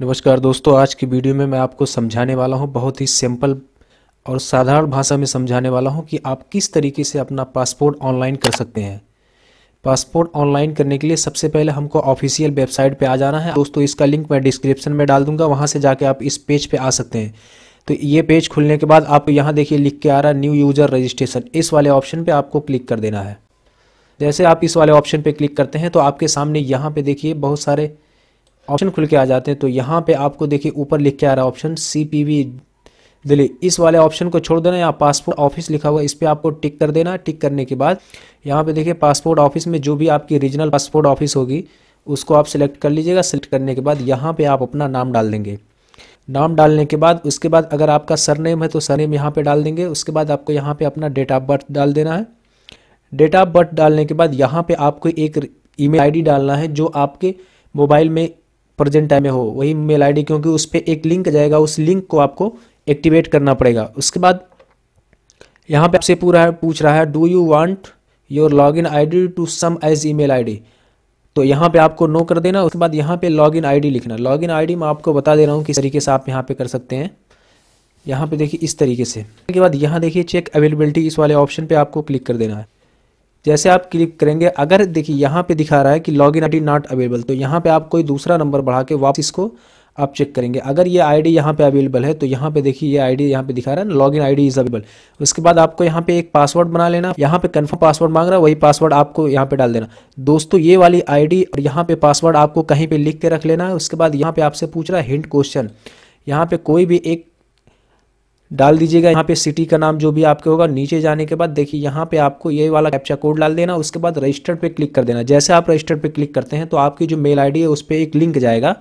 नमस्कार दोस्तों आज की वीडियो में मैं आपको समझाने वाला हूं बहुत ही सिंपल और साधारण भाषा में समझाने वाला हूं कि आप किस तरीके से अपना पासपोर्ट ऑनलाइन कर सकते हैं पासपोर्ट ऑनलाइन करने के लिए सबसे पहले हमको ऑफिशियल वेबसाइट पे आ जाना है दोस्तों इसका लिंक मैं डिस्क्रिप्शन में डाल दूंगा वहाँ से जाके आप इस पेज पे आ सकते हैं तो ये पेज खुलने के बाद आप यहाँ देखिए लिख के आ रहा है न्यू यूज़र रजिस्ट्रेशन इस वाले ऑप्शन पर आपको क्लिक कर देना है जैसे आप इस वाले ऑप्शन पर क्लिक करते हैं तो आपके सामने यहाँ पर देखिए बहुत सारे ऑप्शन खुल के आ जाते हैं तो यहाँ पे आपको देखिए ऊपर लिख के आ रहा है option C P V Delhi इस वाले ऑप्शन को छोड़ देना यहाँ पासपोर्ट ऑफिस लिखा हुआ इस पर आपको टिक कर देना टिक करने के बाद यहाँ पे देखिए पासपोर्ट ऑफिस में जो भी आपकी रीजनल पासपोर्ट ऑफिस होगी उसको आप सिलेक्ट कर लीजिएगा सिलेक्ट करने के बाद यहाँ पे आप अपना नाम डाल देंगे नाम डालने के बाद उसके बाद अगर आपका सरनेम है तो सरनेम यहाँ पर डाल देंगे उसके बाद आपको यहाँ पर अपना डेट ऑफ बर्थ डाल देना है डेट ऑफ बर्थ डालने के बाद यहाँ पर आपको एक ईमेल आईडी डालना है जो आपके मोबाइल में प्रेजेंट टाइम में हो वही मेल आईडी क्योंकि उस पर एक लिंक जाएगा उस लिंक को आपको एक्टिवेट करना पड़ेगा उसके बाद यहाँ पे आपसे पूरा पूछ रहा है do you want your login ID to same as email ID तो यहाँ पे आपको नो कर देना उसके बाद यहाँ पे लॉग इन आई लिखना लॉग इन आई मैं आपको बता दे रहा हूँ किस तरीके से आप यहाँ पे कर सकते हैं यहाँ पे देखिए इस तरीके से उसके बाद यहाँ देखिए चेक अवेलेबिलिटी इस वाले ऑप्शन पर आपको क्लिक कर देना है जैसे आप क्लिक करेंगे अगर देखिए यहाँ पे दिखा रहा है कि login ID not available तो यहाँ पे आप कोई दूसरा नंबर बढ़ा के वापस इसको आप चेक करेंगे अगर ये आईडी डी यहाँ पर अवेलेबल है तो यहाँ पे देखिए ये आईडी यहाँ पे दिखा रहा है login ID is available उसके बाद आपको यहाँ पे एक पासवर्ड बना लेना यहाँ पे कन्फर्म पासवर्ड मांग रहा है वही पासवर्ड आपको यहाँ पे डाल देना दोस्तों ये वाली डी और यहाँ पे पासवर्ड आपको कहीं पे लिख के रख लेना है उसके बाद यहाँ पे आपसे पूछ रहा है हिंट क्वेश्चन यहाँ पे कोई भी एक डाल दीजिएगा यहाँ पे सिटी का नाम जो भी आपके होगा नीचे जाने के बाद देखिए यहाँ पे आपको ये वाला कैप्चा कोड डाल देना उसके बाद रजिस्टर्ड पे क्लिक कर देना जैसे आप रजिस्टर्ड पे क्लिक करते हैं तो आपकी जो मेल आईडी है उस पर एक लिंक जाएगा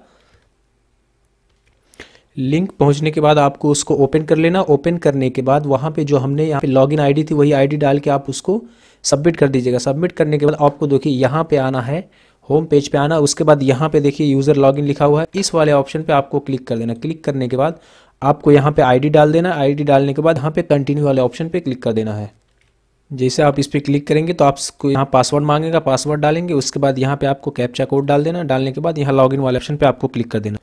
लिंक पहुंचने के बाद आपको उसको ओपन कर लेना ओपन करने के बाद वहाँ पे जो हमने यहाँ पे लॉगिन आईडी थी वही आईडी डाल के आप उसको सबमिट कर दीजिएगा सबमिट करने के बाद आपको देखिए यहाँ पे आना है होम पेज पे आना उसके बाद यहाँ पे देखिए यूज़र लॉगिन लिखा हुआ है इस वाले ऑप्शन पे आपको क्लिक कर देना क्लिक करने के बाद आपको यहाँ पे आईडी डाल देना आईडी डालने के बाद यहाँ पे कंटिन्यू वाले ऑप्शन पे क्लिक कर देना है जैसे आप इस पर क्लिक करेंगे तो आपको यहाँ पासवर्ड मांगेगा पासवर्ड डालेंगे उसके बाद यहाँ पे आपको कैप्चा कोड डाल देना डालने के बाद यहाँ लॉगिन वाले ऑप्शन पे आपको क्लिक कर देना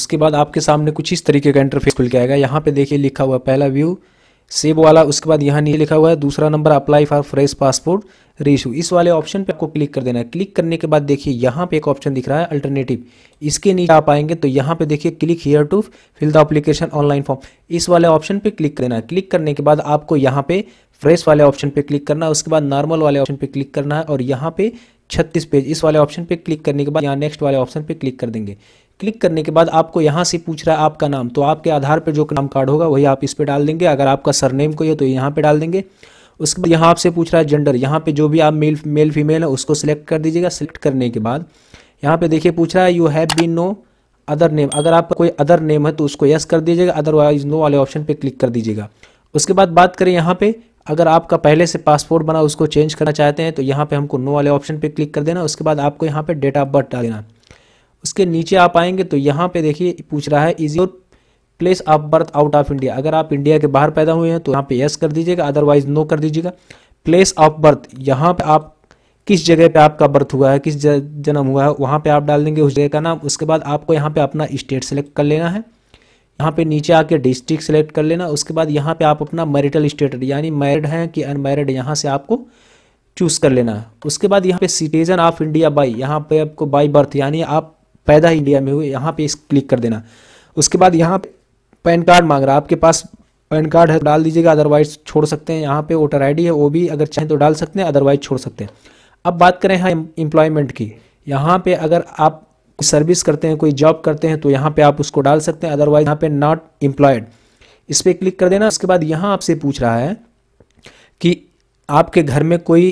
उसके बाद आपके सामने कुछ इस तरीके का इंटरफेस खुल के आएगा यहाँ पे देखिए लिखा हुआ पहला व्यू सेव वाला उसके बाद यहाँ नीचे लिखा हुआ है दूसरा number apply for fresh passport reissue इस वाले ऑप्शन पे आपको क्लिक कर देना है क्लिक करने के बाद देखिए यहाँ पे एक ऑप्शन दिख रहा है अल्टरनेटिव इसके नीचे आप आएंगे तो यहाँ पे देखिए click here to fill the application online form इस वाले ऑप्शन पे क्लिक करना है क्लिक करने के बाद आपको यहाँ पे फ्रेश वाले ऑप्शन पे क्लिक करना है उसके बाद नॉर्मल वाले ऑप्शन पे क्लिक करना है और यहाँ पे छत्तीस पेज इस वाले ऑप्शन पे क्लिक करने के बाद यहाँ नेक्स्ट वाले ऑप्शन पे क्लिक कर देंगे क्लिक करने के बाद आपको यहाँ से पूछ रहा है आपका नाम तो आपके आधार पर जो नाम कार्ड होगा वही आप इस पर डाल देंगे अगर आपका सरनेम कोई है तो यहाँ पर डाल देंगे उसके बाद यहाँ आपसे पूछ रहा है जेंडर यहाँ पे जो भी आप मेल मेल फीमेल है उसको सिलेक्ट कर दीजिएगा सिलेक्ट करने के बाद यहाँ पे देखिए पूछ रहा है you have been no other name अगर आपका कोई अदर नेम है तो उसको यस कर दीजिएगा अदरवाइज नो वाले ऑप्शन पे क्लिक कर दीजिएगा उसके बाद बात करें यहाँ पे अगर आपका पहले से पासपोर्ट बना उसको चेंज करना चाहते हैं तो यहाँ पे हमको नो वाले ऑप्शन पे क्लिक कर देना उसके बाद आपको यहाँ पे डेट ऑफ बर्थ डाल देना उसके नीचे आप आएंगे तो यहाँ पे देखिए पूछ रहा है is your place of birth out of India अगर आप इंडिया के बाहर पैदा हुए हैं तो यहाँ पे यस कर दीजिएगा अदरवाइज नो कर दीजिएगा प्लेस ऑफ बर्थ यहाँ पे आप किस जगह पे आपका बर्थ हुआ है किस जन्म हुआ है वहाँ पे आप डाल देंगे उस जगह का नाम उसके बाद आपको यहाँ पे अपना स्टेट सेलेक्ट कर लेना है यहाँ पे नीचे आके डिस्ट्रिक्ट सेलेक्ट कर लेना उसके बाद यहाँ पे आप अपना मैरिटल स्टेट यानी मैरिड हैं कि अनमैरिड यहाँ से आपको चूज़ कर लेना है उसके बाद यहाँ पे सिटीज़न ऑफ इंडिया बाई यहाँ पे आपको बाई बर्थ यानी आप पैदा इंडिया में हुए यहाँ पे इस क्लिक कर देना उसके बाद यहाँ पैन कार्ड मांग रहा है आपके पास पैन कार्ड है तो डाल दीजिएगा अदरवाइज छोड़ सकते हैं यहाँ पे वोटर आईडी है वो भी अगर चाहें तो डाल सकते हैं अदरवाइज छोड़ सकते हैं अब बात करें हाँ एम्प्लॉयमेंट की यहाँ पे अगर आप सर्विस करते हैं कोई जॉब करते हैं तो यहाँ पे आप उसको डाल सकते हैं अदरवाइज यहाँ पे नॉट एम्प्लॉयड इस पर क्लिक कर देना उसके बाद यहाँ आपसे पूछ रहा है कि आपके घर में कोई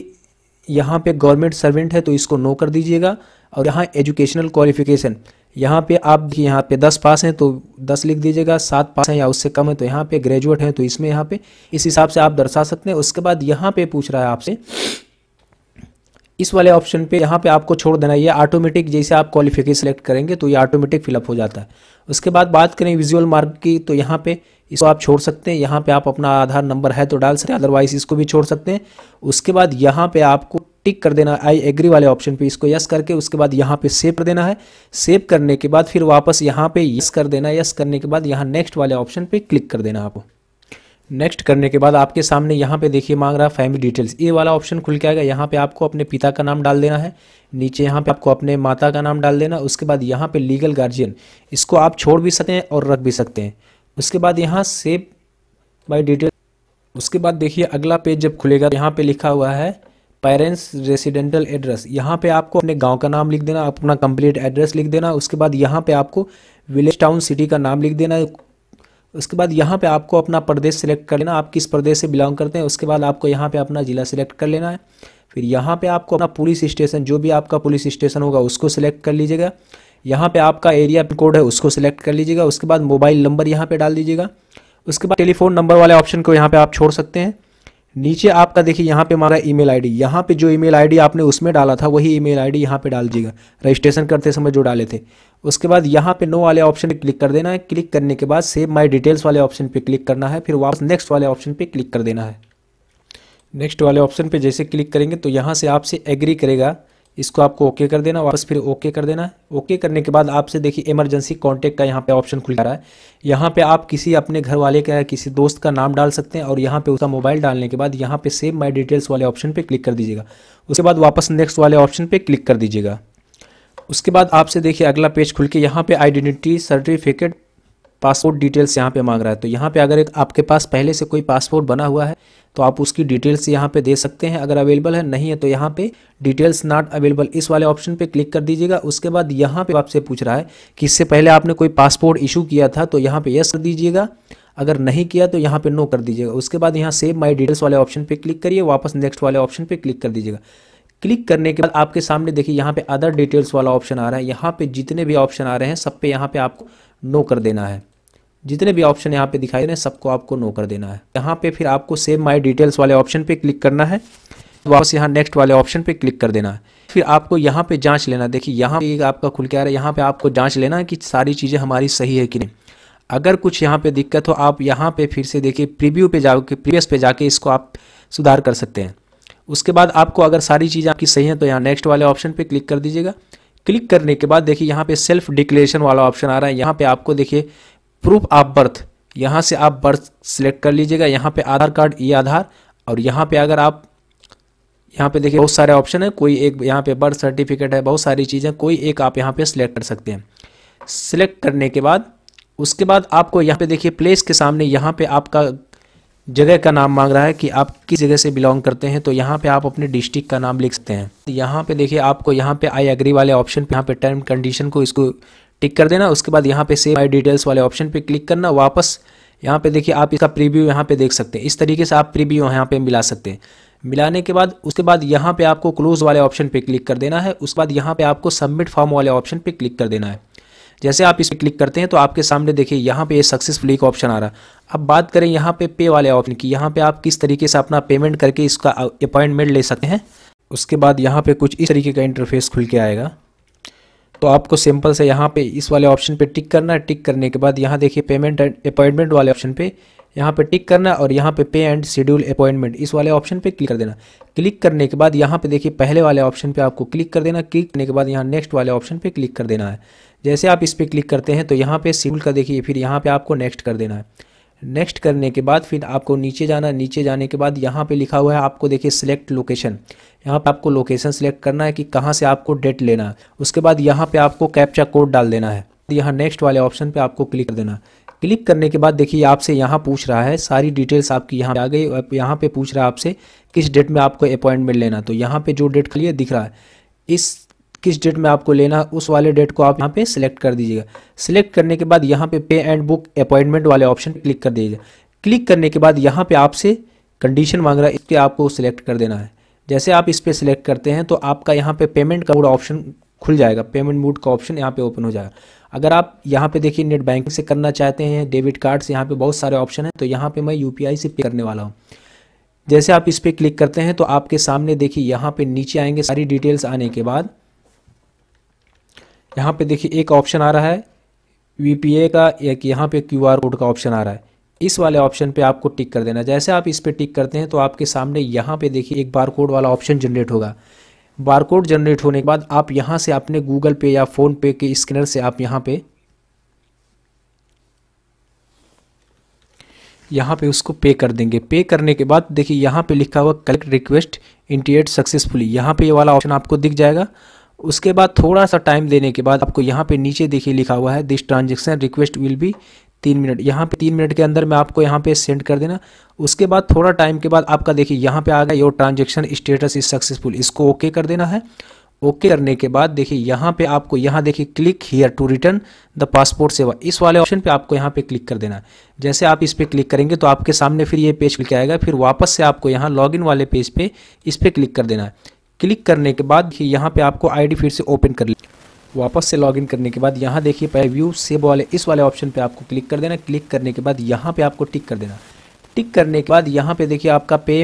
यहाँ पे गवर्नमेंट सर्वेंट है तो इसको नो कर दीजिएगा और यहाँ एजुकेशनल क्वालिफिकेशन यहाँ पे आप देखिए यहाँ पे दस पास हैं तो दस लिख दीजिएगा सात पास हैं या उससे कम है तो यहाँ पे ग्रेजुएट हैं तो इसमें यहाँ पे इस हिसाब से आप दर्शा सकते हैं उसके बाद यहाँ पे पूछ रहा है आपसे इस वाले ऑप्शन पे यहाँ पे आपको छोड़ देना ये ऑटोमेटिक जैसे आप क्वालिफिकेशन सेलेक्ट करेंगे तो ये ऑटोमेटिक फिलअप हो जाता है उसके बाद बात करें विजुअल मार्क की तो यहाँ पे इसको आप छोड़ सकते हैं यहाँ पे आप अपना आधार नंबर है तो डाल सकते हैं अदरवाइज इसको भी छोड़ सकते हैं उसके बाद यहाँ पे आपको टिक कर देना आई एग्री वाले ऑप्शन पे इसको यस करके उसके बाद यहाँ पे सेव कर देना है सेव करने के बाद फिर वापस यहाँ पे यस कर देना यस करने के बाद यहाँ नेक्स्ट वाले ऑप्शन पे क्लिक कर देना आपको नेक्स्ट करने के बाद आपके सामने यहाँ पे देखिए मांग रहा है फैमिली डिटेल्स ये वाला ऑप्शन खुल के आएगा यहाँ पे आपको अपने पिता का नाम डाल देना है नीचे यहाँ पे आपको अपने माता का नाम डाल देना उसके बाद यहाँ पे लीगल गार्जियन इसको आप छोड़ भी सकते हैं और रख भी सकते हैं उसके बाद यहाँ सेव बाई डिटेल उसके बाद देखिए अगला पेज जब खुलेगा यहाँ पर लिखा हुआ है पेरेंट्स रेसिडेंटल एड्रेस यहाँ पे आपको अपने गांव का नाम लिख देना अपना कंप्लीट एड्रेस लिख देना उसके बाद यहाँ पे आपको विलेज टाउन सिटी का नाम लिख देना उसके बाद यहाँ पे आपको अपना प्रदेश सेलेक्ट कर लेना आप किस प्रदेश से बिलोंग करते हैं उसके बाद आपको यहाँ पे अपना ज़िला सेलेक्ट कर लेना है फिर यहाँ पे आपको अपना पुलिस स्टेशन जो भी आपका पुलिस स्टेशन होगा उसको सिलेक्ट कर लीजिएगा यहाँ पे आपका एरिया कोड है उसको सिलेक्ट कर लीजिएगा उसके बाद मोबाइल नंबर यहाँ पे डाल दीजिएगा उसके बाद टेलीफोन नंबर वाले ऑप्शन को यहाँ पे आप छोड़ सकते हैं नीचे आपका देखिए यहाँ पे हमारा ईमेल आईडी यहाँ पे जो ईमेल आईडी आपने उसमें डाला था वही ईमेल आईडी यहाँ पे डाल दीजिएगा रजिस्ट्रेशन करते समय जो डाले थे उसके बाद यहाँ पे नो वाले ऑप्शन पे क्लिक कर देना है क्लिक करने के बाद सेव माय डिटेल्स वाले ऑप्शन पे क्लिक करना है फिर वापस नेक्स्ट वाले ऑप्शन पर क्लिक कर देना है नेक्स्ट वाले ऑप्शन पर जैसे क्लिक करेंगे तो यहाँ से आपसे एग्री करेगा इसको आपको ओके कर देना वापस फिर ओके कर देना ओके करने के बाद आपसे देखिए इमरजेंसी कॉन्टैक्ट का यहाँ पे ऑप्शन खुल रहा है यहाँ पे आप किसी अपने घर वाले का किसी दोस्त का नाम डाल सकते हैं और यहाँ पे उसका मोबाइल डालने के बाद यहाँ पे सेव माई डिटेल्स वाले ऑप्शन पर क्लिक कर दीजिएगा उसके बाद वापस नेक्स्ट वाले ऑप्शन पर क्लिक कर दीजिएगा उसके बाद आपसे देखिए अगला पेज खुल के यहाँ पर आइडेंटिटी सर्टिफिकेट पासपोर्ट डिटेल्स यहाँ पे मांग रहा है तो यहाँ पे अगर एक आपके पास पहले से कोई पासपोर्ट बना हुआ है तो आप उसकी डिटेल्स यहाँ पे दे सकते हैं अगर अवेलेबल है नहीं है तो यहाँ पे डिटेल्स नॉट अवेलेबल इस वाले ऑप्शन पे क्लिक कर दीजिएगा उसके बाद यहाँ पे आपसे पूछ रहा है कि इससे पहले आपने कोई पासपोर्ट इशू किया था तो यहाँ पे यस कर दीजिएगा अगर नहीं किया तो यहाँ पे नो कर दीजिएगा उसके बाद यहाँ सेव माई डिटेल्स वाले ऑप्शन पर क्लिक करिए वापस नेक्स्ट वाले ऑप्शन पर क्लिक कर दीजिएगा क्लिक करने के बाद आपके सामने देखिए यहाँ पे अदर डिटेल्स वाला ऑप्शन आ रहा है यहाँ पे जितने भी ऑप्शन आ रहे हैं सब पे यहाँ पे आपको नो कर देना है जितने भी ऑप्शन यहाँ पे दिखाई दे रहे हैं सबको आपको नो कर देना है यहाँ पे फिर आपको सेव माई डिटेल्स वाले ऑप्शन पे क्लिक करना है वापस यहाँ नेक्स्ट वाले ऑप्शन पे क्लिक कर देना है फिर आपको यहाँ पे जांच लेना देखिए यहाँ पे आपका खुल के आ रहा है यहाँ पे आपको जांच लेना है कि सारी चीज़ें हमारी सही है कि नहीं अगर कुछ यहाँ पे दिक्कत हो आप यहाँ पे फिर से देखिए प्रीव्यू पे जाके प्रीवियस पे जाके इसको आप सुधार कर सकते हैं उसके बाद आपको अगर सारी चीज़ें आपकी सही हैं तो यहाँ नेक्स्ट वाले ऑप्शन पे क्लिक कर दीजिएगा क्लिक करने के बाद देखिए यहाँ पे सेल्फ डिक्लेरेशन वाला ऑप्शन आ रहा है यहाँ पे आपको देखिए प्रूफ ऑफ बर्थ यहाँ से आप बर्थ सेलेक्ट कर लीजिएगा यहाँ पे आधार कार्ड ई आधार और यहाँ पे अगर आप यहाँ पे देखिए बहुत सारे ऑप्शन है कोई एक यहाँ पे बर्थ सर्टिफिकेट है बहुत सारी चीज़ें कोई एक आप यहाँ पे सिलेक्ट कर सकते हैं सिलेक्ट करने के बाद उसके बाद आपको यहाँ पे देखिए प्लेस के सामने यहाँ पे आपका जगह का नाम मांग रहा है कि आप किस जगह से बिलोंग करते हैं तो यहाँ पे आप अपने डिस्ट्रिक्ट का नाम लिख सकते हैं यहाँ पे देखिए आपको यहाँ पे आई एग्री वाले ऑप्शन पे यहाँ पे टर्म कंडीशन को इसको टिक कर देना उसके बाद यहाँ पे सेव माई डिटेल्स वाले ऑप्शन पे क्लिक करना वापस यहाँ पे देखिए आप इसका प्रीव्यू यहाँ पे देख सकते हैं इस तरीके से आप प्रीव्यू यहाँ पे मिला सकते हैं मिलाने के बाद उसके बाद यहाँ पे आपको क्लोज वाले ऑप्शन पे क्लिक कर देना है उसके बाद यहाँ पे आपको सबमिट फॉर्म वाले ऑप्शन पे क्लिक कर देना है जैसे आप इस पर क्लिक करते हैं तो आपके सामने देखिए यहाँ पे सक्सेसफुली एक ऑप्शन आ रहा है अब बात करें यहाँ पे पे वाले ऑप्शन की यहाँ पे आप किस तरीके से अपना पेमेंट करके इसका अपॉइंटमेंट ले सकते हैं उसके बाद यहाँ पे कुछ इस तरीके का इंटरफेस खुल के आएगा तो आपको सिंपल से यहाँ पे इस वाले ऑप्शन पे टिक करना है टिक करने के बाद यहाँ देखिए पेमेंट एंड अपॉइंटमेंट वाले ऑप्शन पे यहाँ पे टिक करना और यहाँ पे पे एंड शेड्यूल अपॉइंटमेंट इस वाले ऑप्शन पे क्लिक कर देना क्लिक करने के बाद यहाँ पे देखिए पहले वाले ऑप्शन पे आपको क्लिक कर देना क्लिक करने के बाद यहाँ नेक्स्ट वाले ऑप्शन पे क्लिक कर देना है जैसे आप इस पर क्लिक करते हैं तो यहाँ पे शेड्यूल का देखिए फिर यहाँ पर आपको नेक्स्ट कर देना है नेक्स्ट करने के बाद फिर आपको नीचे जाना नीचे जाने के बाद यहाँ पे लिखा हुआ है आपको देखिए सिलेक्ट लोकेशन यहाँ पे आपको लोकेशन सिलेक्ट करना है कि कहाँ से आपको डेट लेना है उसके बाद यहाँ पे आपको कैप्चा कोड डाल देना है यहाँ नेक्स्ट वाले ऑप्शन पे आपको क्लिक कर देना क्लिक करने के बाद देखिए आपसे यहाँ पूछ रहा है सारी डिटेल्स आपकी यहाँ आ गई यहाँ पे पूछ रहा है आपसे किस डेट में आपको अपॉइंटमेंट लेना तो यहाँ पे जो डेट क्लियर दिख रहा है इस किस डेट में आपको लेना उस वाले डेट को आप यहाँ पे सिलेक्ट कर दीजिएगा सिलेक्ट करने के बाद यहाँ पे पे एंड बुक अपॉइंटमेंट वाले ऑप्शन क्लिक कर दीजिएगा क्लिक करने के बाद यहाँ पे आपसे कंडीशन मांग रहा है इसके आपको सिलेक्ट कर देना है जैसे आप इस पर सिलेक्ट करते हैं तो आपका यहाँ पे पेमेंट का ऑप्शन खुल जाएगा पेमेंट मूड का ऑप्शन यहाँ पे ओपन हो जाएगा अगर आप यहाँ पे देखिए नेट बैंकिंग से करना चाहते हैं डेबिट कार्ड से यहाँ पे बहुत सारे ऑप्शन हैं तो यहाँ पे मैं यू से पे करने वाला हूँ जैसे आप इस पर क्लिक करते हैं तो आपके सामने देखिए यहाँ पे नीचे आएंगे सारी डिटेल्स आने के बाद यहाँ पे देखिए एक ऑप्शन आ रहा है वी का एक यहाँ पे क्यू कोड का ऑप्शन आ रहा है इस वाले ऑप्शन पे आपको टिक कर देना जैसे आप इस पर टिक करते हैं तो आपके सामने यहाँ पे देखिए एक बार कोड वाला ऑप्शन जनरेट होगा बारकोड जनरेट होने के बाद आप यहां से अपने गूगल पे या फ़ोन पे के स्कैनर से आप यहां पे यहां पे उसको पे कर देंगे पे करने के बाद देखिए यहां पे लिखा हुआ कलेक्ट रिक्वेस्ट इंटीरियर सक्सेसफुली यहां पे ये वाला ऑप्शन आपको दिख जाएगा उसके बाद थोड़ा सा टाइम देने के बाद आपको यहाँ पे नीचे देखिए लिखा हुआ है this transaction request will be तीन मिनट यहाँ पे तीन मिनट के अंदर मैं आपको यहाँ पे सेंड कर देना उसके बाद थोड़ा टाइम के बाद आपका देखिए यहाँ पे आ गया your transaction status is successful इसको ओके कर देना है ओके okay करने के बाद देखिए यहाँ पे आपको यहाँ देखिए click here to return the passport Seva इस वाले ऑप्शन पे आपको यहाँ पे क्लिक कर देना है जैसे आप इस पर क्लिक करेंगे तो आपके सामने फिर ये पेज क्लिक आएगा फिर वापस से आपको यहाँ लॉगिन वाले पेज पे इस पर क्लिक कर देना है क्लिक करने के बाद यहाँ पे आपको आईडी फिर से ओपन कर ली वापस से लॉगिन करने के बाद यहाँ देखिए पहले व्यू सेव वाले इस वाले ऑप्शन पे आपको क्लिक कर देना क्लिक करने के बाद यहाँ पे आपको टिक कर देना टिक करने के बाद यहाँ पे देखिए आपका पे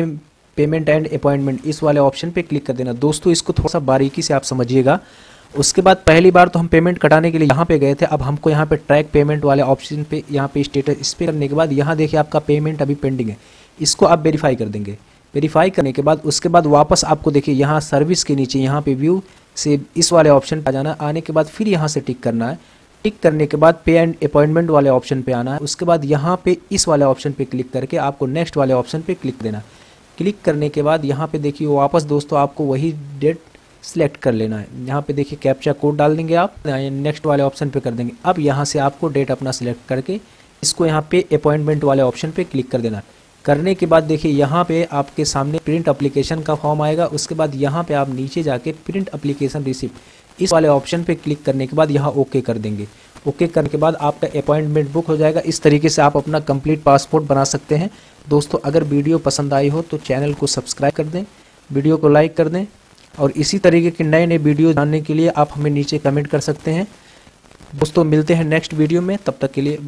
पेमेंट एंड अपॉइंटमेंट इस वाले ऑप्शन पे क्लिक कर देना दोस्तों इसको थोड़ा सा बारीकी से आप समझिएगा उसके बाद पहली बार तो हम पेमेंट कटाने के लिए यहाँ पे गए थे अब हमको यहाँ पे ट्रैक पेमेंट वाले ऑप्शन पे यहाँ पे स्टेटस इस पे करने के बाद यहाँ देखिए आपका पेमेंट अभी पेंडिंग है इसको आप वेरीफाई कर देंगे वेरीफाई करने के बाद उसके बाद वापस आपको देखिए यहाँ सर्विस के नीचे यहाँ पे व्यू से इस वाले ऑप्शन पर आ जाना आने के बाद फिर यहाँ से टिक करना है टिक करने के बाद पे एंड अपॉइंटमेंट वाले ऑप्शन पे आना है उसके बाद यहाँ पे इस वाले ऑप्शन पे क्लिक करके आपको नेक्स्ट वाले ऑप्शन पे क्लिक देना क्लिक करने के बाद यहाँ पे देखिए वापस दोस्तों आपको वही डेट सिलेक्ट कर लेना है यहाँ पे देखिए कैप्चा कोड डाल देंगे आप नेक्स्ट वाले ऑप्शन पर कर देंगे अब यहाँ से आपको डेट अपना सिलेक्ट करके इसको यहाँ पे अपॉइंटमेंट वाले ऑप्शन पर क्लिक कर देना है करने के बाद देखिए यहाँ पे आपके सामने प्रिंट अप्लीकेशन का फॉर्म आएगा उसके बाद यहाँ पे आप नीचे जाके प्रिंट अप्लीकेशन रिसिप्ट इस वाले ऑप्शन पे क्लिक करने के बाद यहाँ ओके कर देंगे ओके करने के बाद आपका अपॉइंटमेंट बुक हो जाएगा इस तरीके से आप अपना कंप्लीट पासपोर्ट बना सकते हैं दोस्तों अगर वीडियो पसंद आई हो तो चैनल को सब्सक्राइब कर दें वीडियो को लाइक कर दें और इसी तरीके के नए नए वीडियो जानने के लिए आप हमें नीचे कमेंट कर सकते हैं दोस्तों मिलते हैं नेक्स्ट वीडियो में तब तक के लिए